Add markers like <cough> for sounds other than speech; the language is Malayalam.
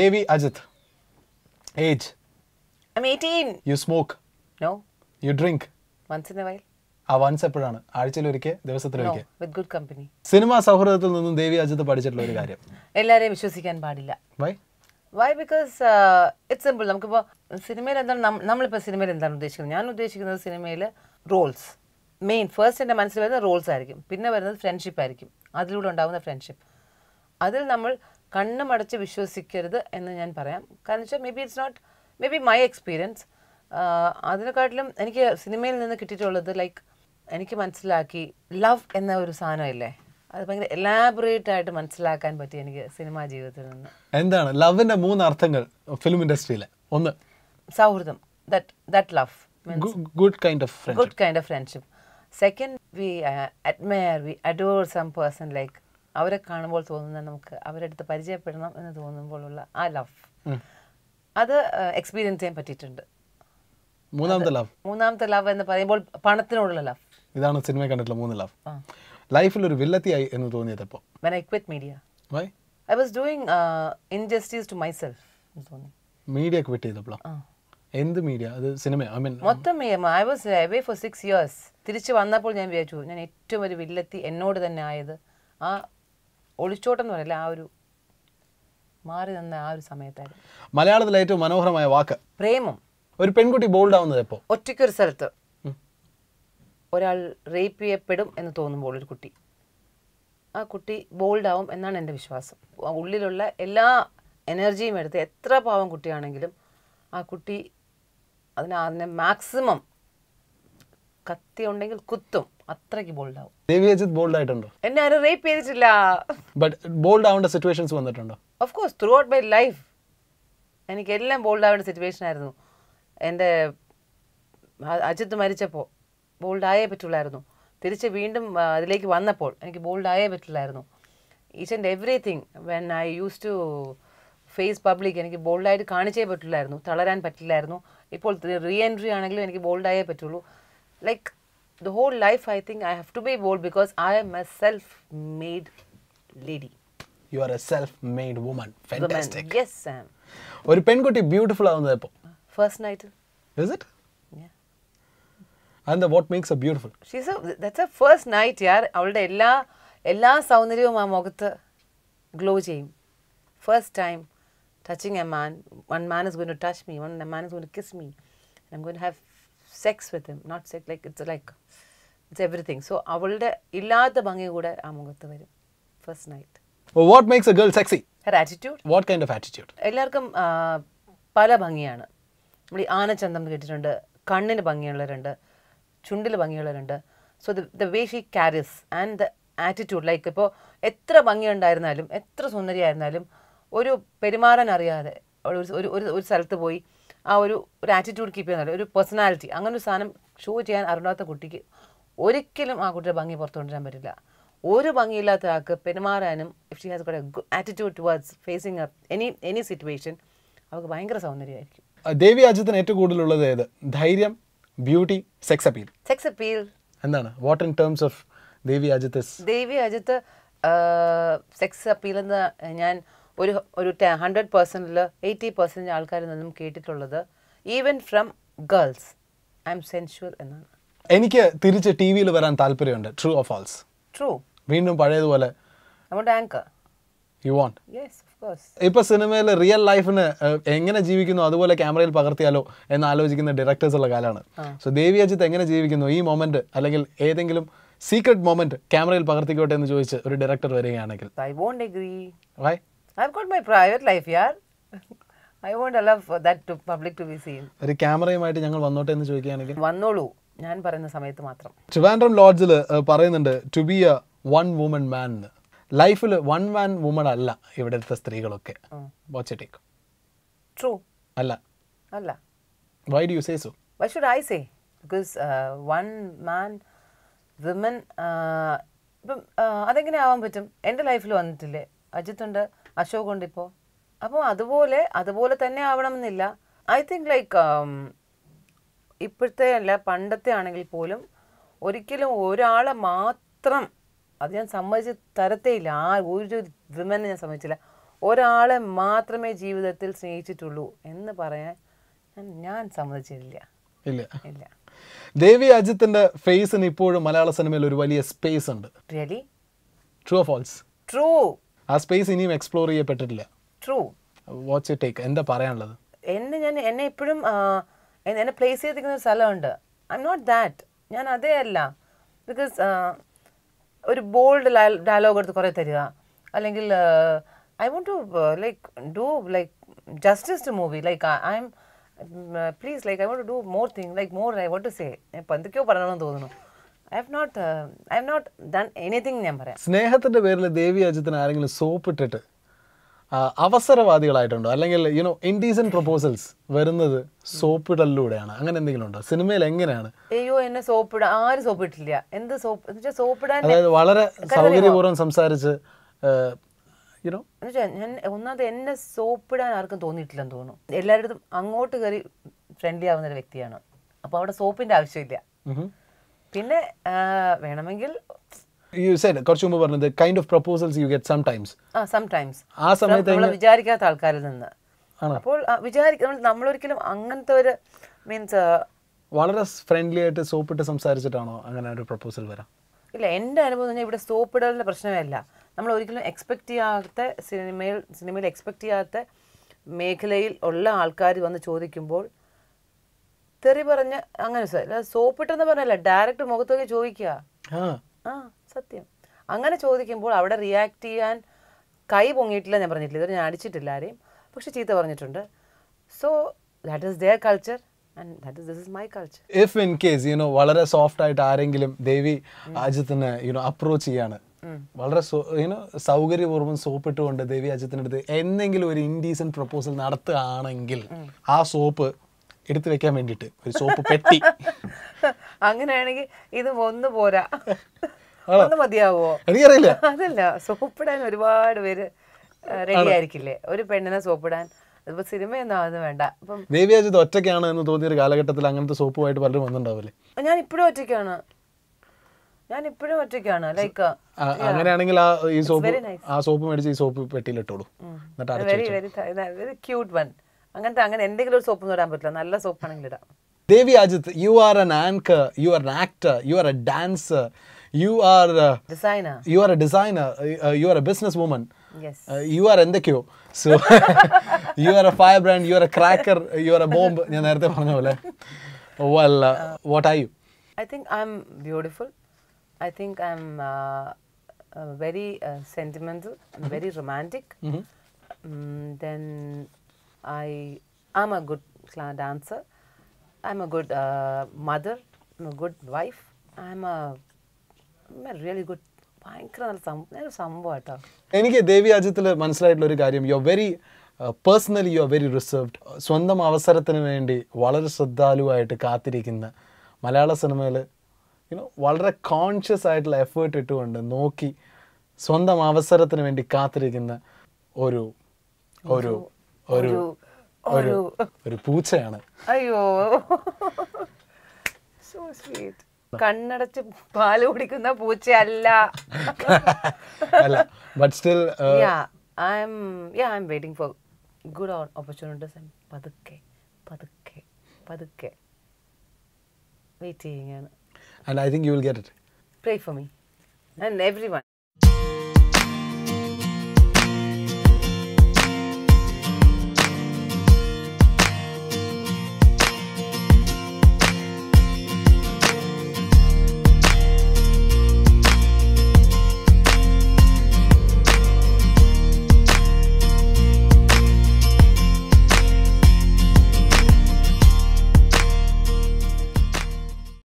Devi Ajith age I'm 18. You smoke. No. You drink. Once in a while. ആ വൺസ് എപ്പോഴാണ് ആഴ്ചയിൽ ഒരിക്കൽ ദിവസത്തിലൊരിക്കൽ വിത്ത് ഗുഡ് കമ്പനി സിനിമ സൗഹൃദത്തിൽ നിന്നും ദേവി അജിത് പഠിച്ചിട്ടുള്ള ഒരു കാര്യം എല്ലാവരെയും വിശ്വസിക്കാൻ പാടില്ല why why because it's simple നമുക്കിപ്പോൾ സിനിമയിൽ എന്താണ് നമ്മളിപ്പോൾ സിനിമയിൽ എന്താണ് ഉദ്ദേശിക്കുന്നത് ഞാൻ ഉദ്ദേശിക്കുന്നത് സിനിമയിൽ റോൾസ് മെയിൻ ഫസ്റ്റ് എൻ്റെ മനസ്സിൽ വരുന്നത് റോൾസ് ആയിരിക്കും പിന്നെ വരുന്നത് ഫ്രണ്ട്ഷിപ്പ് ആയിരിക്കും അതിലൂടെ ഉണ്ടാകുന്ന ഫ്രണ്ട്ഷിപ്പ് അതിൽ നമ്മൾ കണ്ണ് മടച്ച് വിശ്വസിക്കരുത് എന്ന് ഞാൻ പറയാം കാരണം വെച്ചാൽ maybe it's not maybe my experience അതിനെക്കാട്ടിലും എനിക്ക് സിനിമയിൽ നിന്ന് കിട്ടിയിട്ടുള്ളത് ലൈക്ക് എനിക്ക് മനസ്സിലാക്കി ലവ് എന്ന ഒരു സാധനമല്ലേ അത് ഭയങ്കര എലാബറേറ്റ് ആയിട്ട് മനസ്സിലാക്കാൻ പറ്റി എനിക്ക് സിനിമാ ജീവിതത്തിൽ നിന്ന് എന്താണ് ലവിന്റെ മൂന്ന് അർത്ഥങ്ങൾ ഫിലിം ഇൻഡസ്ട്രിയിലെ ഒന്ന് സൗഹൃദം that that love good kind of good kind of friendship second we admire we adore some person like അവരെ കാണുമ്പോൾ തോന്നുന്ന നമുക്ക് അവരെ അടുത്ത് പരിചയപ്പെടണം എന്ന് തോന്നുമ്പോഴുള്ള ആ ലവ് അത് എക്സ്പീരിയൻസ് ചെയ്യാൻ പറ്റിയിട്ടുണ്ട് മൂന്നാമത്തെ ലവ് മൂന്നാമത്തെ ലവ് എന്ന് പറയുമ്പോൾ പണത്തിനോടുള്ള ലവ് ഇതാണ് സിനിമ കണ്ടിട്ടുള്ള മൂന്ന് ലവ് ലൈഫിൽ ഒരു വില്ലത്തിയായി എന്ന് തോന്നിയത് അപ്പോൾ when i quit media why i was doing uh, injustice to myself എന്ന് തോന്നി മീഡിയ ക്വിറ്റ് ചെയ്തപ്പോൾ എന്ത് മീഡിയ അത് സിനിമ ഐ മീൻ മൊത്തം I was away for six years തിരിച്ചു വന്നപ്പോൾ ഞാൻ വിചാരിച്ചു ഞാൻ ഏറ്റവും ഒരു വില്ലത്തി എന്നോട് തന്നെ ആയത് ആ ഒളിച്ചോട്ടം എന്ന് പറയുന്നത് ആ ഒരു മാറി നിന്ന ആ ഒരു സമയത്തായിരുന്നു മലയാളത്തിലെ ഏറ്റവും മനോഹരമായ വാക്ക് പ്രേമം ഒരു പെൺകുട്ടി ബോൾഡ് ആവുന്നത് എപ്പോ ഒറ്റയ്ക്കൊരു സ്ഥലത്ത് ഒരാൾ റേപ്പ് ചെയ്യപ്പെടും എന്ന് തോന്നുമ്പോൾ ഒരു കുട്ടി ആ കുട്ടി ബോൾഡ് ആവും എന്നാണ് എൻ്റെ വിശ്വാസം ഉള്ളിലുള്ള എല്ലാ എനർജിയും എടുത്ത് എത്ര പാവം കുട്ടിയാണെങ്കിലും ആ കുട്ടി അതിനെ മാക്സിമം കത്തി ഉണ്ടെങ്കിൽ കുത്തും അത്രയ്ക്ക് ബോൾഡ് ആവും ദേവി അജിത് ബോൾഡ് ആയിട്ടുണ്ടോ എന്നെ ആരും റേപ്പ് ചെയ്തിട്ടില്ല ബട്ട് ബോൾഡ് ആവേണ്ട സിറ്റുവേഷൻസ് വന്നിട്ടുണ്ടോ of course throughout my life എനിക്ക് എല്ലാം ബോൾഡ് ആവേണ്ട സിറ്റുവേഷൻ ആയിരുന്നു എൻ്റെ അജിത്ത് മരിച്ചപ്പോൾ ബോൾഡ് ആയേ പറ്റുള്ളായിരുന്നു തിരിച്ച് വീണ്ടും അതിലേക്ക് വന്നപ്പോൾ എനിക്ക് ബോൾഡ് ആയേ പറ്റുള്ളായിരുന്നു each and everything when I use to face public എനിക്ക് ബോൾഡായിട്ട് കാണിച്ചേ പറ്റില്ലായിരുന്നു തളരാൻ പറ്റില്ലായിരുന്നു ഇപ്പോൾ റീ എൻട്രി ആണെങ്കിലും എനിക്ക് ബോൾഡായേ പറ്റുള്ളൂ like the whole life I think I have to be bold because I am a self-made lady. You are a self-made woman. Fantastic. Woman. Yes, Sam. ഒരു പെൺകുട്ടി ബ്യൂട്ടിഫുൾ ആവുന്നത് ഇപ്പോൾ ഫസ്റ്റ് നൈറ്റ് ഇസ് ഇറ്റ് അതെന്താ what makes a beautiful she's that's a first night യാർ അവളുടെ എല്ലാ എല്ലാ ma ആ glow glow First time touching a man, one man is going to touch me. One man is going to kiss me. I'm going to have. Sex with him not sex like it's like it's everything so അവളുടെ ഇല്ലാത്ത ഭംഗി കൂടെ ആ മുഖത്ത് വരും first night what makes a girl sexy her attitude what kind of attitude എല്ലാവർക്കും പല ഭംഗിയാണ് നമ്മൾ ഈ ആനച്ചന്തം കേട്ടിട്ടുണ്ട് കണ്ണിന് ഭംഗിയുള്ളവരുണ്ട് ചുണ്ടിൽ ഭംഗിയുള്ളവരുണ്ട് so the way she carries and the attitude like ഇപ്പോൾ എത്ര ഭംഗിയുണ്ടായിരുന്നാലും എത്ര സുന്ദരിയായിരുന്നാലും ഒരു പെരുമാറാൻ അറിയാതെ ഒരു ഒരു ഒരു സ്ഥലത്ത് പോയി ആ ഒരു ഒരു ആറ്റിറ്റ്യൂഡ് കീപ്പ് ചെയ്യുന്ന ഒരു പേഴ്സണാലിറ്റി അങ്ങനെ ഒരു സാധനം ഷോ ചെയ്യാൻ അറിയാത്ത കുട്ടിക്ക് ഒരിക്കലും ആ കുട്ടിയുടെ ഭംഗി പുറത്തു കൊണ്ടുവരാൻ പറ്റില്ല ഒരു ഭംഗിയില്ലാത്ത ആൾക്ക് പെരുമാറാനും if she has got a attitude towards facing up any any situation അവർക്ക് ഭയങ്കര സൗന്ദര്യമായിരിക്കും ദേവി അജിത്തിന് ഏറ്റവും കൂടുതലുള്ളത് ഏത് ധൈര്യം beauty sex appeal sex appeal എന്താണ് what in terms of Devi Ajith Devi Ajith sex appeal എന്ന് ഞാൻ ഒരു ഒരു ഹൺഡ്രഡ് പേഴ്സൻറ്റിൽ എയ്റ്റി പെർസെൻറ്റ് ആൾക്കാരിൽ നിന്നും കേട്ടിട്ടുള്ളത് even from girls I'm sensual എന്നാണ് എനിക്ക് തിരിച്ച് ടി വിയിൽ വരാൻ താല്പര്യമുണ്ട് ട്രൂ ഓഫ് ഫാൾസ് ട്രൂ വീണ്ടും പഴയതുപോലെ നമ്മുടെ ആങ്കർ യു വോണ്ട് ഇപ്പൊ സിനിമയിൽ റിയൽ ലൈഫിന് എങ്ങനെ ജീവിക്കുന്നു അതുപോലെ ക്യാമറയിൽ പകർത്തിയാലോ എന്ന് ആലോചിക്കുന്ന ഡയറക്ടേഴ്സ് ഉള്ള കാലമാണ് സോ ദേവി അജിത്ത് എങ്ങനെ ജീവിക്കുന്നു ഈ മൊമെന്റ് അല്ലെങ്കിൽ ഏതെങ്കിലും സീക്രട്ട് മൊമെന്റ് ക്യാമറയിൽ പകർത്തിക്കോട്ടെ എന്ന് ചോദിച്ച് ഒരു ഡയറക്ടർ വരികയാണെങ്കിൽ I won't why I've got my private life, yaar. I won't allow for that to public to be seen ഒരു ക്യാമറയുമായിട്ട് ഞങ്ങൾ വന്നോട്ടെ എന്ന് ചോദിക്കുകയാണെങ്കിൽ വന്നോളൂ ഞാൻ പറയുന്ന സമയത്ത് മാത്രം ട്രിവാൻഡ്രം ലോഡ്ജിൽ പറയുന്നുണ്ട് to be a one woman man ലൈഫിൽ വൺ മാൻ വുമൺ അല്ല ഇവിടുത്തെ സ്ത്രീകളൊക്കെ വാച്ചേക്ക് ട്രൂ അല്ല അല്ല why do you say so why should I say because one man women ഇപ്പം അതെങ്ങനെ ആവാൻ പറ്റും എൻ്റെ ലൈഫിൽ വന്നിട്ടില്ലേ അജിത്തുണ്ട് ഉണ്ട് അശോക് ഉണ്ട് ഇപ്പോൾ അപ്പോൾ അതുപോലെ അതുപോലെ തന്നെ ആവണമെന്നില്ല ഐ തിങ്ക് ലൈക്ക് ഇപ്പോഴത്തെ അല്ല പണ്ടത്തെ ആണെങ്കിൽ പോലും ഒരിക്കലും ഒരാളെ മാത്രം അത് ഞാൻ സമ്മതിച്ച് തരത്തേയില്ല ആ ഒരു വിമനെ ഞാൻ സമ്മതിച്ചില്ല ഒരാളെ മാത്രമേ ജീവിതത്തിൽ സ്നേഹിച്ചിട്ടുള്ളൂ എന്ന് പറയാൻ ഞാൻ സമ്മതിച്ചില്ല ഇല്ല ഇല്ല ദേവി അജിത്തിന്റെ ഫേസിന് ഇപ്പോഴും മലയാള സിനിമയിൽ ഒരു വലിയ സ്പേസ് ഉണ്ട് റിയലി ട്രൂ ഫോൾസ് ട്രൂ ആ സ്പേസ് ഇനിയും എക്സ്പ്ലോർ ചെയ്യപ്പെട്ടിട്ടില്ല ട്രൂ വാട്ട്സ് യു ടേക്ക് എന്താ പറയാനുള്ളത് എന്നെ ഞാൻ എന്നെ എപ്പോഴും എന്നെ പ്ലേസ് ചെയ്തിരിക്കുന്ന ഒരു സ്ഥലമുണ്ട് ഐ എം നോട്ട് ദാറ്റ് ഞാൻ അതേ അല്ല ബിക്കോസ് ഒരു ബോൾഡ് ഡയലോഗ് എടുത്ത് കുറേ തരിക അല്ലെങ്കിൽ I want to like do like justice to movie like I'm please like I want to do more thing like more I want to say ഇപ്പം എന്തൊക്കെയോ പറയണമെന്ന് തോന്നുന്നു Uh, സ്നേഹത്തിന്റെ പേരിൽ ദേവി അജിത്തിന് ആരെങ്കിലും സോപ്പ് ഇട്ടിട്ട് അവസരവാദികളായിട്ടുണ്ടോ അല്ലെങ്കിൽ യുനോ ഇൻഡീസൻ പ്രപ്പോസൽസ് വരുന്നത് സോപ്പിടലിലൂടെയാണ് അങ്ങനെ എന്തെങ്കിലും ഉണ്ടോ സിനിമയിൽ എങ്ങനെയാണ് അയ്യോ എന്നെ സോപ്പിട ആരും സോപ്പിട്ടില്ല എന്ത് സോപ്പ് സോപ്പിടാൻ അതായത് വളരെ സൗകര്യപൂർവ്വം സംസാരിച്ച് യുനോ ഞാൻ ഒന്നാമത് എന്നെ സോപ്പിടാൻ ആർക്കും തോന്നിയിട്ടില്ലെന്ന് തോന്നുന്നു എല്ലാവരുടെ അങ്ങോട്ട് കയറി ഫ്രണ്ട്ലി ആവുന്ന ഒരു വ്യക്തിയാണ് അപ്പൊ അവിടെ സോപ്പിന്റെ ആവശ്യമില്ല പിന്നെ വേണമെങ്കിൽ യു സെഡ് കുറച്ച് മുമ്പ് പറഞ്ഞത് kind of proposals you get sometimes uh sometimes ആ സമയത്ത് നമ്മൾ വിചാരിക്കാത്ത ആൾക്കാരിൽ നിന്ന് അപ്പോൾ വിചാരിക്ക നമ്മൾ ഒരിക്കലും അങ്ങനത്തെ ഒരു മീൻസ് വളരെ ഫ്രണ്ട്ലി ആയിട്ട് സോപ്പിട്ട് സംസാരിച്ചിട്ടാണോ അങ്ങനെ ഒരു പ്രപ്പോസൽ വരാം ഇല്ല എൻ്റെ അനുഭവം പറഞ്ഞാൽ ഇവിടെ സോപ്പിടലിൻ്റെ പ്രശ്നമല്ല നമ്മൾ ഒരിക്കലും എക്സ്പെക്ട് ചെയ്യാത്ത സിനിമയിൽ സിനിമയിൽ എക്സ്പെക്ട് ചെയ്യാത്ത മേഖലയിൽ ഉള്ള ആൾക്കാർ വന്ന് ചോദിക്കുമ്പോൾ തെറി പറഞ്ഞ അങ്ങനെ സോപ്പിട്ടെന്ന് പറഞ്ഞല്ല ഡയറക്റ്റ് മുഖത്തൊക്കെ ചോദിക്കുക ആ സത്യം അങ്ങനെ ചോദിക്കുമ്പോൾ അവിടെ റിയാക്ട് ചെയ്യാൻ കൈ പൊങ്ങിയിട്ടില്ല ഞാൻ പറഞ്ഞിട്ടില്ല ഇതുവരെ ഞാൻ അടിച്ചിട്ടില്ല ആരെയും പക്ഷെ ചീത്ത പറഞ്ഞിട്ടുണ്ട് so that is their culture if in case you know വളരെ സോഫ്റ്റ് ആയിട്ട് ആരെങ്കിലും ദേവി അജിത്തിനെ യുനോ അപ്രോച്ച് ചെയ്യാണ് വളരെ യുനോ സൗകര്യപൂർവ്വം സോപ്പിട്ടുകൊണ്ട് ദേവി അജിത്തിനടുത്ത് എന്തെങ്കിലും ഒരു ഇൻഡീസൻ പ്രപ്പോസൽ നടത്തുകയാണെങ്കിൽ ആ സോപ്പ് എടുത്തു വെക്കാൻ വേണ്ടിയിട്ട് ഒരു സോപ്പ് പെട്ടി <laughs> അങ്ങനെയാണെങ്കിൽ ഇത് ഒന്ന് പോരാ ഒന്ന് എനിക്കറിയില്ല അതല്ല സോപ്പിടാൻ ഒരുപാട് പേര് റെഡി ആയിരിക്കില്ലേ ഒരു പെണ്ണിനെ സോപ്പിടാൻ അതിപ്പോ സിനിമയൊന്നും അത് വേണ്ട ദേവിയാജിത് ഒറ്റയ്ക്കാണ് എന്ന് തോന്നിയ ഒരു കാലഘട്ടത്തിൽ അങ്ങനത്തെ സോപ്പുമായിട്ട് പലരും വന്നിട്ടുണ്ടാവില്ലേ ഞാൻ ഇപ്പോഴും ഒറ്റയ്ക്കാണ് ഞാൻ ഇപ്പോഴും ഒറ്റയ്ക്കാണ് ലൈക്ക് അങ്ങനെയാണെങ്കിൽ ആ ഈ സോപ്പ് ആ സോപ്പ് മേടിച്ച് ഈ സോപ്പ് പെട്ടിയിൽ ഇട്ടോളൂ വെരി വെരി ക്യൂട്ട് വൺ അങ്ങനത്തെ അങ്ങനെ എന്തെങ്കിലും ഒരു സോപ്പ് ഇടാൻ പറ്റില്ല നല്ല സോപ്പാണെങ്കിൽ ഇടാം Devi Ajith you are an anchor you are an actor you are a dancer you are designer you are a designer you are a business woman you are എന്തൊക്കെയോ so you are a fire brand you are a cracker you are a bomb ഞാൻ നേരത്തെ പറഞ്ഞ പോലെ വല്ല what are you I think I'm beautiful I think I'm very sentimental very romantic then I am a good dancer. I'm a good uh, mother. I'm a good wife. I'm a, I'm a really good ഭയങ്കര നല്ല സംഭവം കേട്ടോ എനിക്ക് ദേവി രാജ്യത്തിൽ മനസ്സിലായിട്ടുള്ള ഒരു കാര്യം you are very personally you are very reserved സ്വന്തം അവസരത്തിന് വേണ്ടി വളരെ ശ്രദ്ധാലുവായിട്ട് കാത്തിരിക്കുന്ന മലയാള സിനിമയിൽ യുനോ വളരെ കോൺഷ്യസ് ആയിട്ടുള്ള എഫേർട്ട് ഇട്ടുകൊണ്ട് നോക്കി സ്വന്തം അവസരത്തിന് വേണ്ടി കാത്തിരിക്കുന്ന ഒരു ഒരു ഒരു ഒരു ഒരു പൂച്ചയാണ് അയ്യോ സോ സ്വീറ്റ് കണ്ണടച്ച് പാല് കുടിക്കുന്ന പൂച്ചയല്ല അല്ല but still yeah I am yeah I am waiting for good opportunities and പതുക്കെ പതുക്കെ പതുക്കെ വെയിറ്റ് ചെയ്യുകയാണ് and I think you will get it pray for me and everyone